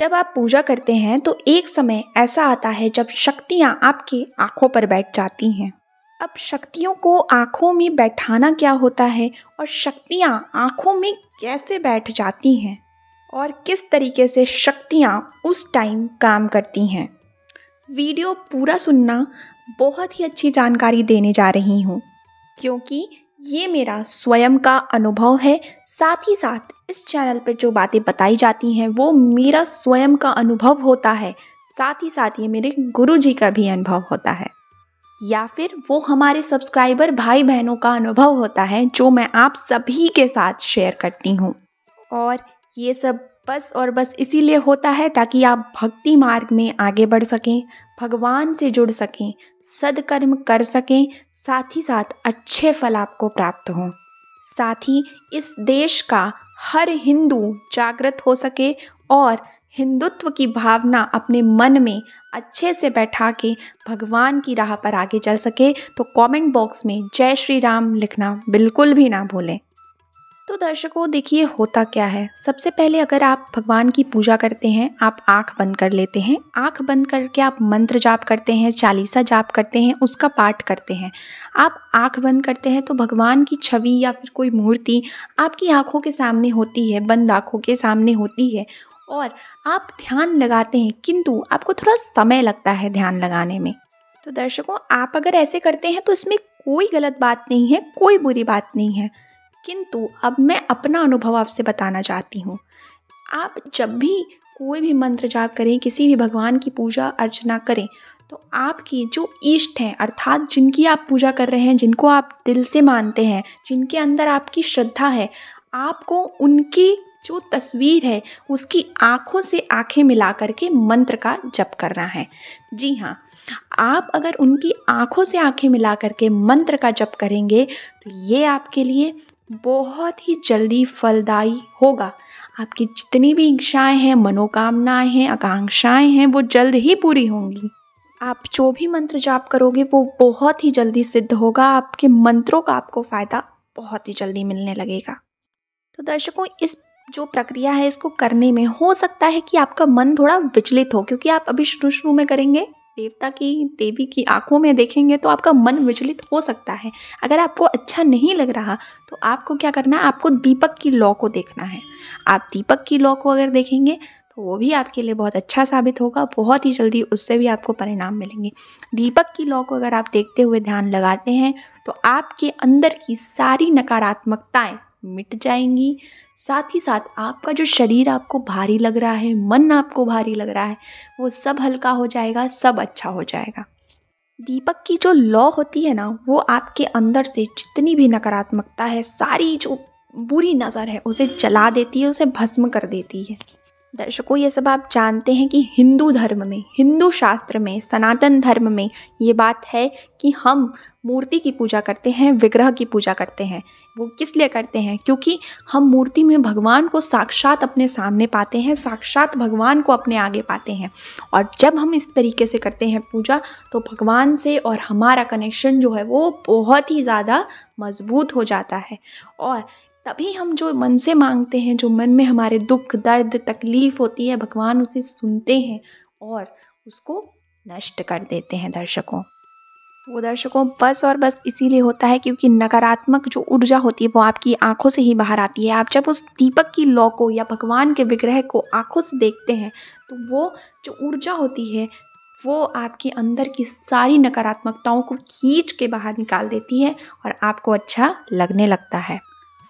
जब आप पूजा करते हैं तो एक समय ऐसा आता है जब शक्तियाँ आपकी आँखों पर बैठ जाती हैं अब शक्तियों को आँखों में बैठाना क्या होता है और शक्तियाँ आँखों में कैसे बैठ जाती हैं और किस तरीके से शक्तियाँ उस टाइम काम करती हैं वीडियो पूरा सुनना बहुत ही अच्छी जानकारी देने जा रही हूँ क्योंकि ये मेरा स्वयं का अनुभव है साथ ही साथ इस चैनल पर जो बातें बताई जाती हैं वो मेरा स्वयं का अनुभव होता है साथ ही साथ ये मेरे गुरु जी का भी अनुभव होता है या फिर वो हमारे सब्सक्राइबर भाई बहनों का अनुभव होता है जो मैं आप सभी के साथ शेयर करती हूँ और ये सब बस और बस इसीलिए होता है ताकि आप भक्ति मार्ग में आगे बढ़ सकें भगवान से जुड़ सकें सदकर्म कर सकें साथ ही साथ अच्छे फल आपको प्राप्त हों साथ ही इस देश का हर हिंदू जागृत हो सके और हिंदुत्व की भावना अपने मन में अच्छे से बैठा के भगवान की राह पर आगे चल सके तो कमेंट बॉक्स में जय श्री राम लिखना बिल्कुल भी ना भूलें तो दर्शकों देखिए होता क्या है सबसे पहले अगर आप भगवान की पूजा करते हैं आप आंख बंद कर लेते हैं आंख बंद करके आप मंत्र जाप करते हैं चालीसा जाप करते हैं उसका पाठ करते हैं आप आंख बंद करते हैं तो भगवान की छवि या फिर कोई मूर्ति आपकी आंखों के सामने होती है बंद आंखों के सामने होती है और आप ध्यान लगाते हैं किंतु आपको थोड़ा समय लगता है ध्यान लगाने में तो दर्शकों आप अगर ऐसे करते हैं तो इसमें कोई गलत बात नहीं है कोई बुरी बात नहीं है किंतु अब मैं अपना अनुभव आपसे बताना चाहती हूँ आप जब भी कोई भी मंत्र जाप करें किसी भी भगवान की पूजा अर्चना करें तो आपकी जो इष्ट हैं अर्थात जिनकी आप पूजा कर रहे हैं जिनको आप दिल से मानते हैं जिनके अंदर आपकी श्रद्धा है आपको उनकी जो तस्वीर है उसकी आँखों से आँखें मिला करके मंत्र का जप करना है जी हाँ आप अगर उनकी आँखों से आँखें मिला करके मंत्र का जप करेंगे तो ये आपके लिए बहुत ही जल्दी फलदायी होगा आपकी जितनी भी इच्छाएं हैं मनोकामनाएं हैं आकांक्षाएं हैं वो जल्द ही पूरी होंगी आप जो भी मंत्र जाप करोगे वो बहुत ही जल्दी सिद्ध होगा आपके मंत्रों का आपको फ़ायदा बहुत ही जल्दी मिलने लगेगा तो दर्शकों इस जो प्रक्रिया है इसको करने में हो सकता है कि आपका मन थोड़ा विचलित हो क्योंकि आप अभी शुरू शुरू में करेंगे देवता की देवी की आंखों में देखेंगे तो आपका मन विचलित हो सकता है अगर आपको अच्छा नहीं लग रहा तो आपको क्या करना है आपको दीपक की लॉ को देखना है आप दीपक की लॉ को अगर देखेंगे तो वो भी आपके लिए बहुत अच्छा साबित होगा बहुत ही जल्दी उससे भी आपको परिणाम मिलेंगे दीपक की लॉ को अगर आप देखते हुए ध्यान लगाते हैं तो आपके अंदर की सारी नकारात्मकताएँ मिट जाएंगी साथ ही साथ आपका जो शरीर आपको भारी लग रहा है मन आपको भारी लग रहा है वो सब हल्का हो जाएगा सब अच्छा हो जाएगा दीपक की जो लॉ होती है ना वो आपके अंदर से जितनी भी नकारात्मकता है सारी जो बुरी नज़र है उसे जला देती है उसे भस्म कर देती है दर्शकों ये सब आप जानते हैं कि हिंदू धर्म में हिंदू शास्त्र में सनातन धर्म में ये बात है कि हम मूर्ति की पूजा करते हैं विग्रह की पूजा करते हैं वो किस लिए करते हैं क्योंकि हम मूर्ति में भगवान को साक्षात अपने सामने पाते हैं साक्षात भगवान को अपने आगे पाते हैं और जब हम इस तरीके से करते हैं पूजा तो भगवान से और हमारा कनेक्शन जो है वो बहुत ही ज़्यादा मजबूत हो जाता है और तभी हम जो मन से मांगते हैं जो मन में हमारे दुख दर्द तकलीफ़ होती है भगवान उसे सुनते हैं और उसको नष्ट कर देते हैं दर्शकों वो दर्शकों बस और बस इसीलिए होता है क्योंकि नकारात्मक जो ऊर्जा होती है वो आपकी आंखों से ही बाहर आती है आप जब उस दीपक की लौ को या भगवान के विग्रह को आंखों से देखते हैं तो वो जो ऊर्जा होती है वो आपके अंदर की सारी नकारात्मकताओं को खींच के बाहर निकाल देती है और आपको अच्छा लगने लगता है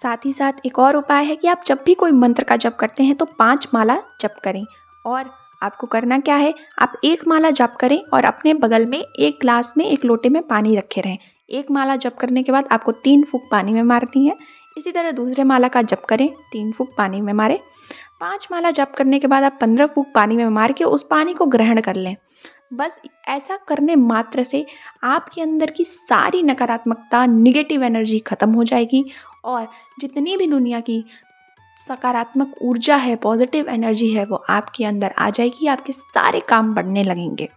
साथ ही साथ एक और उपाय है कि आप जब भी कोई मंत्र का जप करते हैं तो पाँच माला जप करें और आपको करना क्या है आप एक माला जप करें और अपने बगल में एक ग्लास में एक लोटे में पानी रखे रहें एक माला जप करने के बाद आपको तीन फूक पानी में मारनी है इसी तरह दूसरे माला का जप करें तीन फूक पानी में मारें पांच माला जप करने के बाद आप पंद्रह फूक पानी में मार के उस पानी को ग्रहण कर लें बस ऐसा करने मात्र से आपके अंदर की सारी नकारात्मकता निगेटिव एनर्जी ख़त्म हो जाएगी और जितनी भी दुनिया की सकारात्मक ऊर्जा है पॉजिटिव एनर्जी है वो आपके अंदर आ जाएगी आपके सारे काम बढ़ने लगेंगे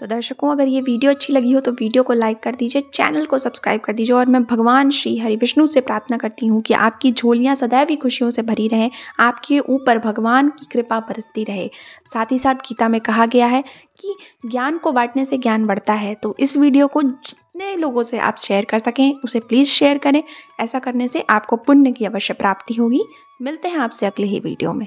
तो दर्शकों अगर ये वीडियो अच्छी लगी हो तो वीडियो को लाइक कर दीजिए चैनल को सब्सक्राइब कर दीजिए और मैं भगवान श्री हरि विष्णु से प्रार्थना करती हूँ कि आपकी झोलियाँ सदैव ही खुशियों से भरी रहें आपके ऊपर भगवान की कृपा बरसती रहे साथ ही साथ गीता में कहा गया है कि ज्ञान को बांटने से ज्ञान बढ़ता है तो इस वीडियो को जितने लोगों से आप शेयर कर सकें उसे प्लीज़ शेयर करें ऐसा करने से आपको पुण्य की अवश्य प्राप्ति होगी मिलते हैं आपसे अगले ही वीडियो में